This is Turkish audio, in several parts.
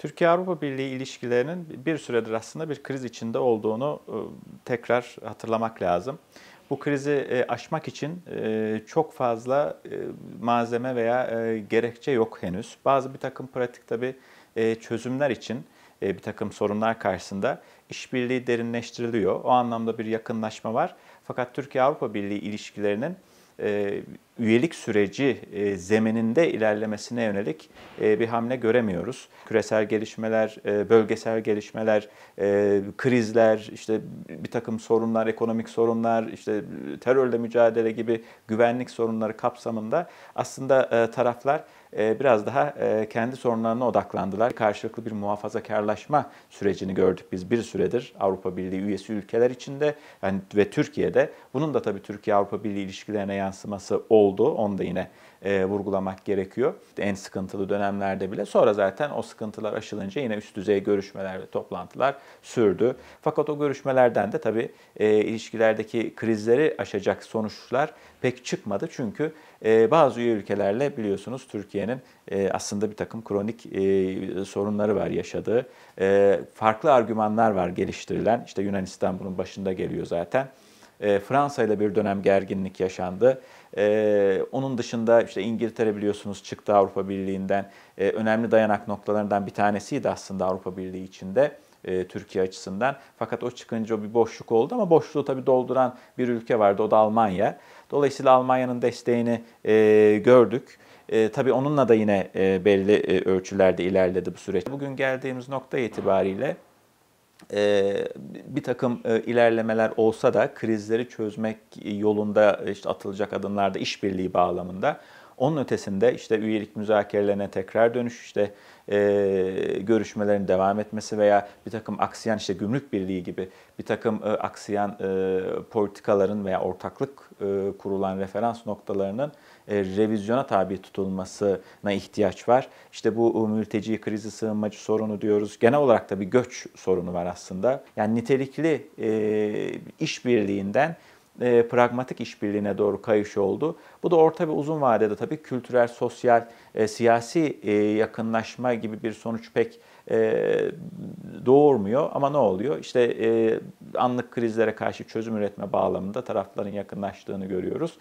Türkiye-Avrupa Birliği ilişkilerinin bir süredir aslında bir kriz içinde olduğunu e, tekrar hatırlamak lazım. Bu krizi e, aşmak için e, çok fazla malzeme veya gerekçe yok henüz. Bazı bir takım pratik tabi çözümler için bir takım sorunlar karşısında işbirliği derinleştiriliyor. O anlamda bir yakınlaşma var. Fakat Türkiye-Avrupa Birliği ilişkilerinin e, üyelik süreci e, zemininde ilerlemesine yönelik e, bir hamle göremiyoruz. Küresel gelişmeler, bölgesel gelişmeler, krizler, işte bir takım sorunlar, ekonomik sorunlar, işte terörle mücadele gibi güvenlik sorunları kapsamında aslında taraflar biraz daha kendi sorunlarına odaklandılar. Karşılıklı bir muhafazakarlaşma sürecini gördük biz bir süredir Avrupa Birliği üyesi ülkeler içinde yani ve Türkiye'de. Bunun da tabii Türkiye-Avrupa Birliği ilişkilerine yansıdığı yansıması oldu. Onu da yine e, vurgulamak gerekiyor. En sıkıntılı dönemlerde bile. Sonra zaten o sıkıntılar aşılınca yine üst düzey görüşmeler ve toplantılar sürdü. Fakat o görüşmelerden de tabii e, ilişkilerdeki krizleri aşacak sonuçlar pek çıkmadı. Çünkü e, bazı üye ülkelerle biliyorsunuz Türkiye'nin e, aslında bir takım kronik e, sorunları var yaşadığı. E, farklı argümanlar var geliştirilen. İşte Yunanistan bunun başında geliyor zaten. E, Fransa ile bir dönem gerginlik yaşandı. E, onun dışında işte İngiltere biliyorsunuz çıktı Avrupa Birliği'nden. E, önemli dayanak noktalarından bir tanesiydi aslında Avrupa Birliği içinde. Türkiye açısından. Fakat o çıkınca bir boşluk oldu ama boşluğu tabii dolduran bir ülke vardı. O da Almanya. Dolayısıyla Almanya'nın desteğini e, gördük. E, tabii onunla da yine e, belli e, ölçülerde ilerledi bu süreç. Bugün geldiğimiz nokta itibariyle e, bir takım e, ilerlemeler olsa da krizleri çözmek yolunda işte atılacak adımlarda işbirliği bağlamında onun ötesinde işte üyelik müzakerelerine tekrar dönüş, işte e, görüşmelerin devam etmesi veya bir takım aksiyan işte gümrük birliği gibi bir takım e, aksiyan e, politikaların veya ortaklık e, kurulan referans noktalarının e, revizyona tabi tutulmasına ihtiyaç var. İşte bu mülteci krizi, sığınmacı sorunu diyoruz. Genel olarak da bir göç sorunu var aslında. Yani nitelikli e, işbirliğinden e, pragmatik işbirliğine doğru kayış oldu. Bu da orta ve uzun vadede tabii kültürel, sosyal, e, siyasi e, yakınlaşma gibi bir sonuç pek e, doğurmuyor. Ama ne oluyor? İşte e, anlık krizlere karşı çözüm üretme bağlamında tarafların yakınlaştığını görüyoruz.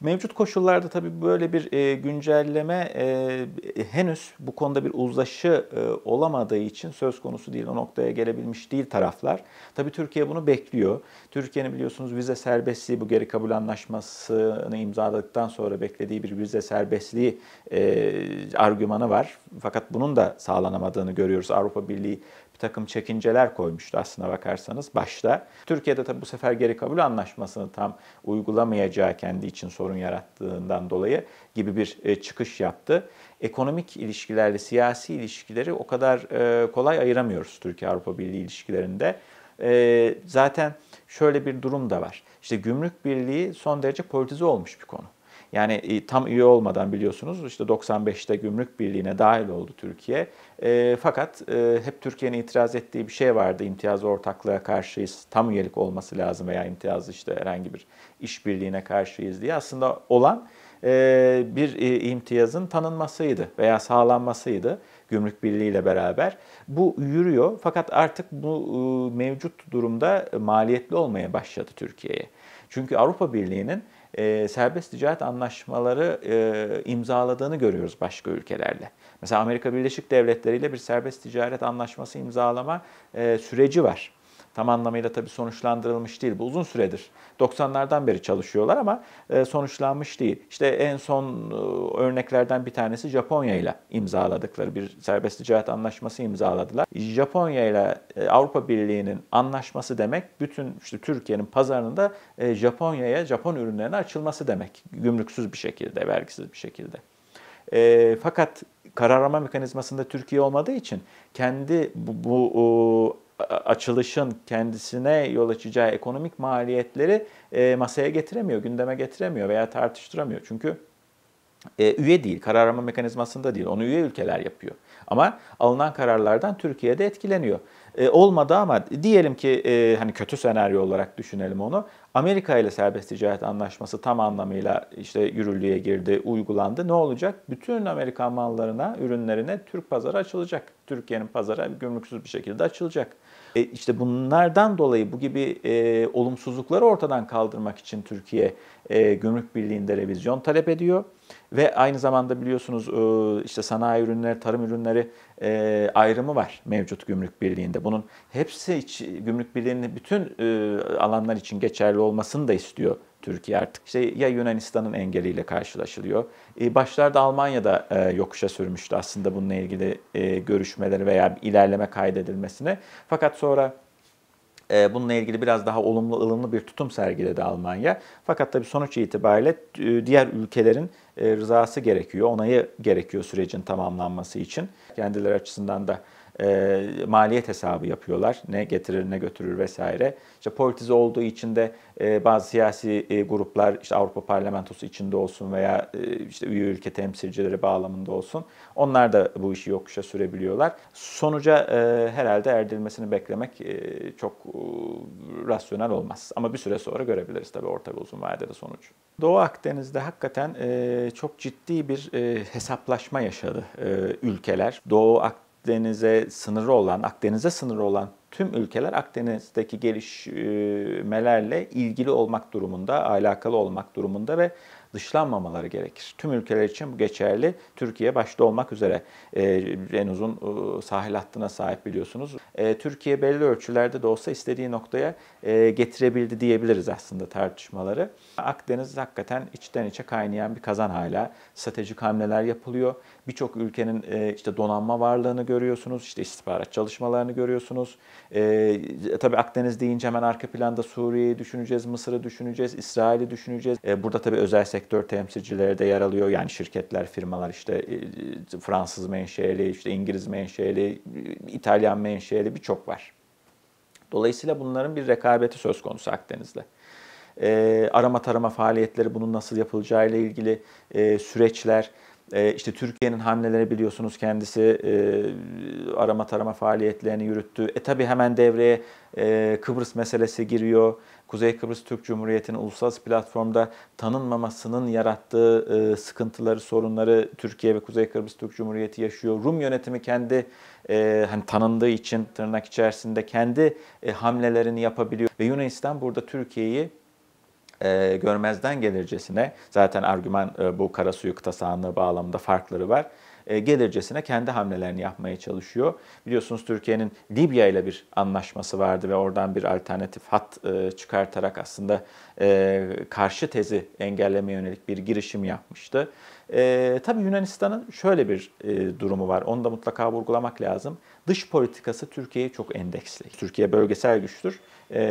Mevcut koşullarda tabii böyle bir e, güncelleme e, henüz bu konuda bir uzlaşı e, olamadığı için söz konusu değil, o noktaya gelebilmiş değil taraflar. Tabii Türkiye bunu bekliyor. Türkiye'nin biliyorsunuz vize serbestliği, bu geri kabul anlaşmasını imzaladıktan sonra beklediği bir vize serbestliği e, argümanı var. Fakat bunun da sağlanamadığını görüyoruz. Avrupa Birliği bir takım çekinceler koymuştu aslına bakarsanız başta. Türkiye'de tabi bu sefer geri kabul anlaşmasını tam uygulamayacağı kendi için sorun yarattığından dolayı gibi bir e, çıkış yaptı. Ekonomik ilişkilerle siyasi ilişkileri o kadar e, kolay ayıramıyoruz Türkiye-Avrupa Birliği ilişkilerinde. E, zaten şöyle bir durum da var. İşte gümrük birliği son derece politize olmuş bir konu. Yani e, tam üye olmadan biliyorsunuz işte 95'te Gümrük Birliği'ne dahil oldu Türkiye. E, fakat e, hep Türkiye'nin itiraz ettiği bir şey vardı. İmtiyazlı ortaklığa karşıyız. Tam üyelik olması lazım veya imtiyaz işte herhangi bir işbirliğine karşıyız diye. Aslında olan e, bir e, imtiyazın tanınmasıydı veya sağlanmasıydı. Gümrük Birliği ile beraber. Bu yürüyor fakat artık bu e, mevcut durumda maliyetli olmaya başladı Türkiye'ye. Çünkü Avrupa Birliği'nin e, serbest ticaret anlaşmaları e, imzaladığını görüyoruz başka ülkelerle. Mesela Amerika Birleşik Devletleri ile bir serbest ticaret anlaşması imzalama e, süreci var. Tam anlamıyla tabii sonuçlandırılmış değil. Bu uzun süredir. 90'lardan beri çalışıyorlar ama e, sonuçlanmış değil. İşte en son e, örneklerden bir tanesi Japonya ile imzaladıkları bir serbest ticaret anlaşması imzaladılar. Japonya ile e, Avrupa Birliği'nin anlaşması demek bütün işte Türkiye'nin pazarında Japonya'ya Japon ürünlerine açılması demek. Gümrüksüz bir şekilde, vergisiz bir şekilde. E, fakat kararlama mekanizmasında Türkiye olmadığı için kendi bu, bu açılışın kendisine yol açacağı ekonomik maliyetleri e, masaya getiremiyor, gündeme getiremiyor veya tartıştıramıyor. Çünkü e, üye değil, karar alma mekanizmasında değil. Onu üye ülkeler yapıyor. Ama alınan kararlardan Türkiye'de etkileniyor. E, olmadı ama diyelim ki e, hani kötü senaryo olarak düşünelim onu. Amerika ile serbest ticaret anlaşması tam anlamıyla işte yürürlüğe girdi, uygulandı. Ne olacak? Bütün Amerikan mallarına, ürünlerine Türk pazarı açılacak. Türkiye'nin pazarı gümrüksüz bir şekilde açılacak. E işte bunlardan dolayı bu gibi e, olumsuzlukları ortadan kaldırmak için Türkiye e, Gümrük Birliği'nde revizyon talep ediyor. Ve aynı zamanda biliyorsunuz e, işte sanayi ürünleri, tarım ürünleri e, ayrımı var mevcut gümrük birliğinde. Bunun hepsi için, gümrük birliğinin bütün e, alanlar için geçerli olmasını da istiyor Türkiye artık. İşte ya Yunanistan'ın engeliyle karşılaşılıyor. Başlarda Almanya'da yokuşa sürmüştü aslında bununla ilgili görüşmeleri veya ilerleme kaydedilmesine. Fakat sonra ee, bununla ilgili biraz daha olumlu, ılımlı bir tutum sergiledi Almanya. Fakat tabii sonuç itibariyle e, diğer ülkelerin e, rızası gerekiyor, onayı gerekiyor sürecin tamamlanması için. Kendileri açısından da e, maliyet hesabı yapıyorlar. Ne getirir ne götürür vesaire. İşte politize olduğu için de e, bazı siyasi e, gruplar işte Avrupa Parlamentosu içinde olsun veya e, işte üye ülke temsilcileri bağlamında olsun. Onlar da bu işi yokuşa sürebiliyorlar. Sonuca e, herhalde erdirilmesini beklemek e, çok e, rasyonel olmaz. Ama bir süre sonra görebiliriz tabii orta ve uzun vadede sonuç. Doğu Akdeniz'de hakikaten e, çok ciddi bir e, hesaplaşma yaşadı e, ülkeler. Doğu Akdeniz Akdeniz'e sınırı olan, Akdeniz'e sınırı olan tüm ülkeler Akdeniz'deki gelişmelerle ilgili olmak durumunda, alakalı olmak durumunda ve dışlanmamaları gerekir. Tüm ülkeler için bu geçerli. Türkiye başta olmak üzere e, en uzun e, sahil hattına sahip biliyorsunuz. E, Türkiye belli ölçülerde de olsa istediği noktaya e, getirebildi diyebiliriz aslında tartışmaları. Akdeniz hakikaten içten içe kaynayan bir kazan hala. Stratejik hamleler yapılıyor. Birçok ülkenin e, işte donanma varlığını görüyorsunuz. işte istihbarat çalışmalarını görüyorsunuz. Ee, e, tabii Akdeniz deyince hemen arka planda Suriye'yi düşüneceğiz, Mısır'ı düşüneceğiz, İsrail'i düşüneceğiz. E, burada tabii özel sektör sektör temsilcileri de yer alıyor. Yani şirketler, firmalar işte e, e, Fransız menşeli, işte İngiliz menşeli, İtalyan menşeli birçok var. Dolayısıyla bunların bir rekabeti söz konusu Akdeniz'de. E, arama tarama faaliyetleri bunun nasıl yapılacağı ile ilgili e, süreçler, e, işte Türkiye'nin hamleleri biliyorsunuz kendisi e, arama tarama faaliyetlerini yürüttü. E tabi hemen devreye e, Kıbrıs meselesi giriyor. Kuzey Kıbrıs Türk Cumhuriyeti'nin uluslararası platformda tanınmamasının yarattığı sıkıntıları, sorunları Türkiye ve Kuzey Kıbrıs Türk Cumhuriyeti yaşıyor. Rum yönetimi kendi hani tanındığı için tırnak içerisinde kendi hamlelerini yapabiliyor ve Yunanistan burada Türkiye'yi e, görmezden gelircesine zaten argüman e, bu karasuyu kıta sahanlığı bağlamında farkları var e, gelircesine kendi hamlelerini yapmaya çalışıyor. Biliyorsunuz Türkiye'nin Libya ile bir anlaşması vardı ve oradan bir alternatif hat e, çıkartarak aslında e, karşı tezi engellemeye yönelik bir girişim yapmıştı. E, tabii Yunanistan'ın şöyle bir e, durumu var. Onu da mutlaka vurgulamak lazım. Dış politikası Türkiye'ye çok endeksli. Türkiye bölgesel güçtür. E,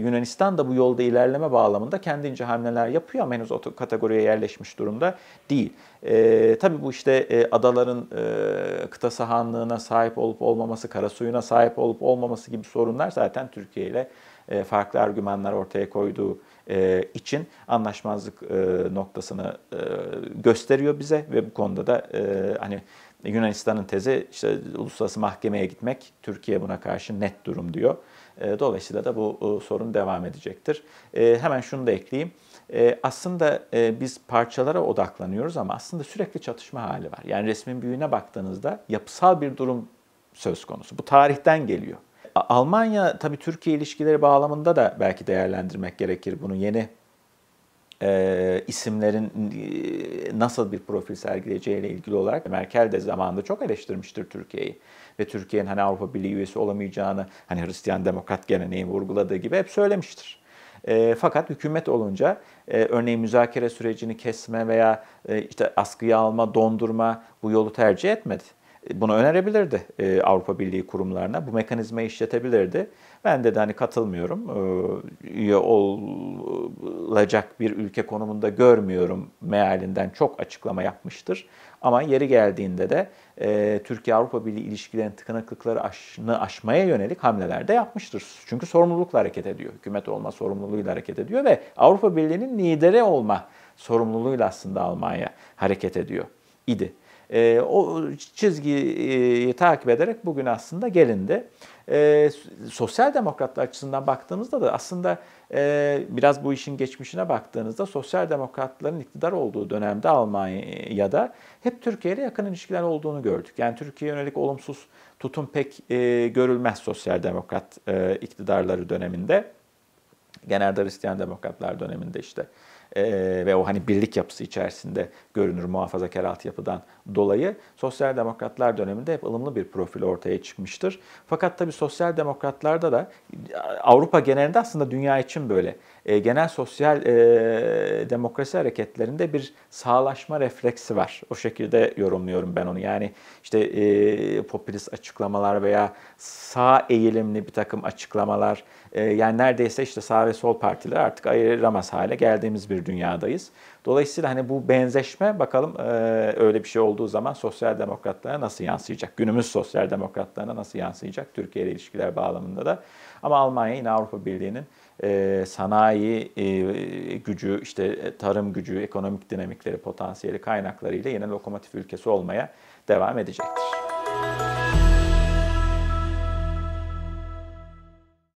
Yunanistan da bu yolda ilerleme bağlamında kendince hamleler yapıyor ama henüz o kategoriye yerleşmiş durumda değil. E, tabii bu işte e, adaların e, kıta sahanlığına sahip olup olmaması, kara suyuna sahip olup olmaması gibi sorunlar zaten Türkiye ile e, farklı argümanlar ortaya koyduğu e, için anlaşmazlık e, noktasını gösteriyor bize ve bu konuda da hani Yunanistan'ın tezi işte uluslararası mahkemeye gitmek, Türkiye buna karşı net durum diyor. Dolayısıyla da bu sorun devam edecektir. Hemen şunu da ekleyeyim. Aslında biz parçalara odaklanıyoruz ama aslında sürekli çatışma hali var. Yani resmin büyüğüne baktığınızda yapısal bir durum söz konusu. Bu tarihten geliyor. Almanya tabii Türkiye ilişkileri bağlamında da belki değerlendirmek gerekir bunu yeni e, isimlerin e, nasıl bir profil sergileyeceğiyle ilgili olarak Merkel de zamanında çok eleştirmiştir Türkiye'yi. Ve Türkiye'nin hani Avrupa Birliği üyesi olamayacağını hani Hristiyan demokrat geleneği vurguladığı gibi hep söylemiştir. E, fakat hükümet olunca e, örneğin müzakere sürecini kesme veya e, işte askıya alma, dondurma bu yolu tercih etmedi bunu önerebilirdi e, Avrupa Birliği kurumlarına. Bu mekanizma işletebilirdi. Ben de, hani katılmıyorum. E, üye olacak bir ülke konumunda görmüyorum mealinden çok açıklama yapmıştır. Ama yeri geldiğinde de e, Türkiye-Avrupa Birliği ilişkilerinin tıkanıklıkları aşını aşmaya yönelik hamleler de yapmıştır. Çünkü sorumlulukla hareket ediyor. Hükümet olma sorumluluğuyla hareket ediyor ve Avrupa Birliği'nin lideri olma sorumluluğuyla aslında Almanya hareket ediyor idi. E, o çizgiyi takip ederek bugün aslında gelindi. E, sosyal demokratlar açısından baktığımızda da aslında e, biraz bu işin geçmişine baktığınızda sosyal demokratların iktidar olduğu dönemde Almanya'da hep Türkiye ile yakın ilişkiler olduğunu gördük. Yani Türkiye yönelik olumsuz tutum pek e, görülmez sosyal demokrat e, iktidarları döneminde. Genelde Hristiyan demokratlar döneminde işte ee, ve o hani birlik yapısı içerisinde görünür muhafazakar altyapıdan dolayı sosyal demokratlar döneminde hep ılımlı bir profil ortaya çıkmıştır. Fakat tabii sosyal demokratlarda da Avrupa genelinde aslında dünya için böyle e, genel sosyal e, demokrasi hareketlerinde bir sağlaşma refleksi var. O şekilde yorumluyorum ben onu. Yani işte e, popülist açıklamalar veya sağ eğilimli bir takım açıklamalar e, yani neredeyse işte sağ ve sol partiler artık ayıramaz hale geldiğimiz bir dünyadayız. Dolayısıyla hani bu benzeşme bakalım e, öyle bir şey olduğu zaman sosyal demokratlara nasıl yansıyacak? Günümüz sosyal demokratlarına nasıl yansıyacak? Türkiye ile ilişkiler bağlamında da. Ama Almanya yine Avrupa Birliği'nin e, sanayi e, gücü, işte tarım gücü, ekonomik dinamikleri, potansiyeli kaynaklarıyla yine lokomotif ülkesi olmaya devam edecektir.